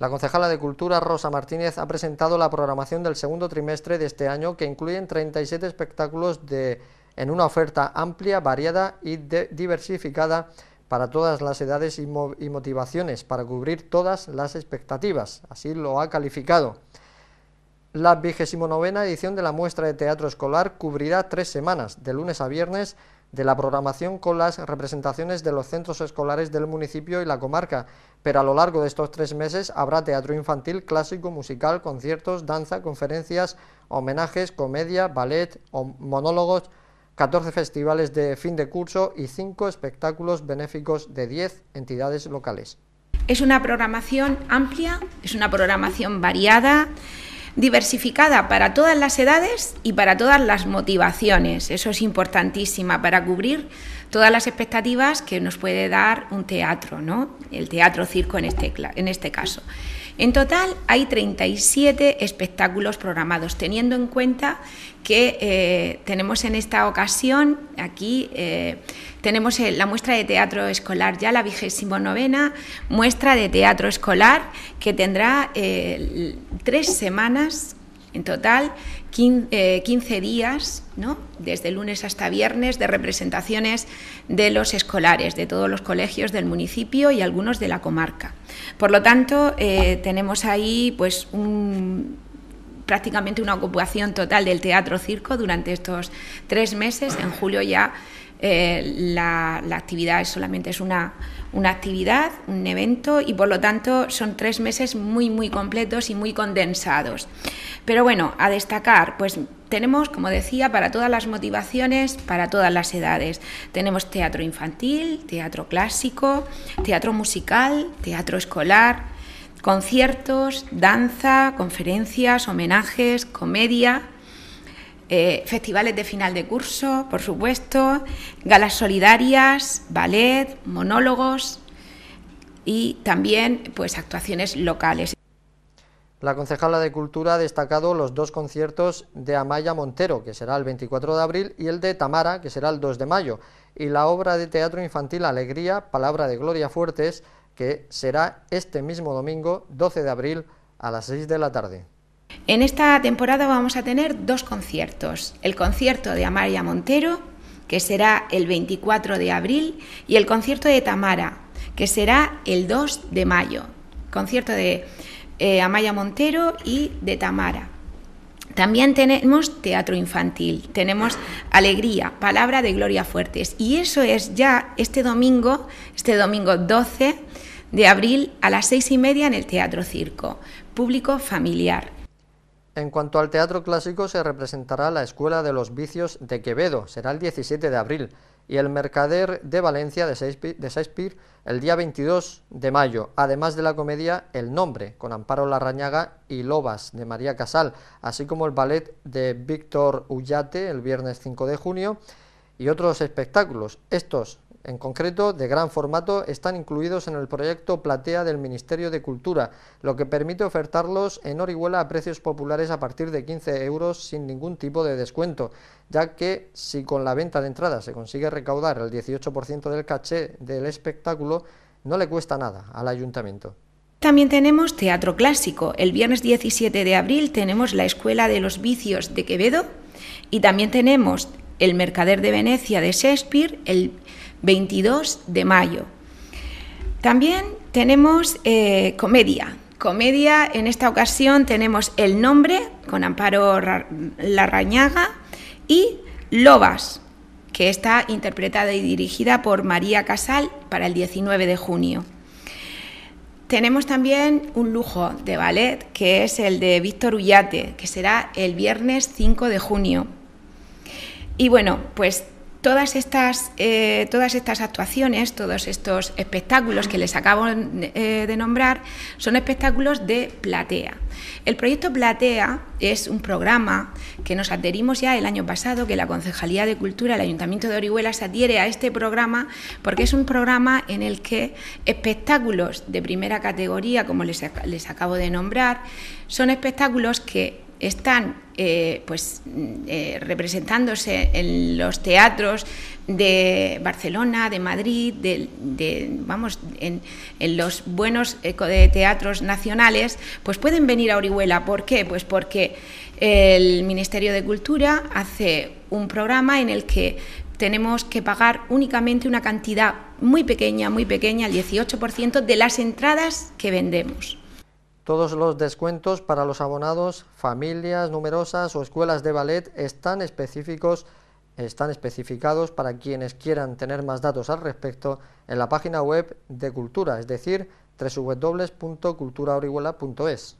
La concejala de Cultura, Rosa Martínez, ha presentado la programación del segundo trimestre de este año, que incluye 37 espectáculos de, en una oferta amplia, variada y diversificada para todas las edades y, motivaciones, para cubrir todas las expectativas. Así lo ha calificado. La 29 edición de la muestra de teatro escolar cubrirá tres semanas, de lunes a viernes, de la programación con las representaciones de los centros escolares del municipio y la comarca, pero a lo largo de estos tres meses habrá teatro infantil, clásico, musical, conciertos, danza, conferencias, homenajes, comedia, ballet, monólogos, 14 festivales de fin de curso y 5 espectáculos benéficos de 10 entidades locales. Es una programación amplia, es una programación variada, diversificada para todas las edades y para todas las motivaciones. Eso es importantísima para cubrir todas las expectativas que nos puede dar un teatro, ¿no? El teatro circo en este, en este caso. En total hay 37 espectáculos programados, teniendo en cuenta que eh, tenemos en esta ocasión aquí eh, tenemos eh, la muestra de teatro escolar ya la vigésimo novena muestra de teatro escolar que tendrá tres semanas en total, 15 eh, días, ¿no? desde lunes hasta viernes, de representaciones de los escolares, de todos los colegios del municipio y algunos de la comarca. Por lo tanto, eh, tenemos ahí pues, un, prácticamente una ocupación total del teatro circo durante estos tres meses. En julio ya eh, la, actividad solamente es una, una actividad, un evento, y por lo tanto son tres meses muy, muy completos y muy condensados. Pero bueno, a destacar, pues tenemos, como decía, para todas las motivaciones, para todas las edades. Tenemos teatro infantil, teatro clásico, teatro musical, teatro escolar conciertos, danza, conferencias, homenajes, comedia, eh, festivales de final de curso, por supuesto, galas solidarias, ballet, monólogos y también pues actuaciones locales. La concejala de Cultura ha destacado los dos conciertos de Amaya Montero, que será el 24 de abril, y el de Tamara, que será el 2 de mayo, y la obra de teatro infantil Alegría, Palabra de Gloria Fuertes, que será este mismo domingo 12 de abril a las 6 de la tarde. En esta temporada vamos a tener dos conciertos, el concierto de Amaya Montero, que será el 24 de abril, y el concierto de Tamara, que será el 2 de mayo. Concierto de eh, Amaya Montero y de Tamara. También tenemos teatro infantil, tenemos alegría, palabra de Gloria Fuertes. Y eso es ya este domingo, este domingo 12 de abril a las seis y media en el Teatro Circo, público familiar. En cuanto al teatro clásico, se representará la Escuela de los Vicios de Quevedo, será el 17 de abril, y el Mercader de Valencia de Shakespeare, el día 22 de mayo, además de la comedia El Nombre, con Amparo Larrañaga y Lobas, de María Casal, así como el ballet de Víctor Ullate el viernes 5 de junio, y otros espectáculos. Estos en concreto de gran formato, están incluidos en el proyecto Platea del Ministerio de Cultura, lo que permite ofertarlos en Orihuela a precios populares a partir de 15 euros sin ningún tipo de descuento, ya que si con la venta de entrada se consigue recaudar el 18% del caché del espectáculo, no le cuesta nada al ayuntamiento. También tenemos teatro clásico. El viernes 17 de abril tenemos la Escuela de los Vicios de Quevedo y también tenemos el Mercader de Venecia de Shakespeare el 22 de mayo. También tenemos eh, comedia. Comedia, en esta ocasión tenemos El Nombre con Amparo Larrañaga y Lobas, que está interpretada y dirigida por María Casal para el 19 de junio. Tenemos también un lujo de ballet, que es el de Víctor Ullate, que será el viernes 5 de junio. Y bueno, pues eh, todas estas, actuaciones, todos estos espectáculos que les acabo eh, de nombrar, son espectáculos de Platea. El proyecto Platea es un programa que nos adherimos ya el año pasado, que la Concejalía de Cultura el Ayuntamiento de Orihuela se adhiere a este programa, porque es un programa en el que espectáculos de primera categoría, como les acabo de nombrar, son espectáculos que están eh, pues, mm, eh, representándose en los teatros de Barcelona, de Madrid, de, vamos, en, los buenos eh, teatros nacionales, pues pueden venir a Orihuela. ¿Por qué? Pues porque el Ministerio de Cultura hace un programa en el que tenemos que pagar únicamente una cantidad muy pequeña, muy pequeña, el 18% de las entradas que vendemos. Todos los descuentos para los abonados, familias numerosas o escuelas de ballet están específicos están especificados para quienes quieran tener más datos al respecto en la página web de Cultura, es decir, www.culturaoriguela.es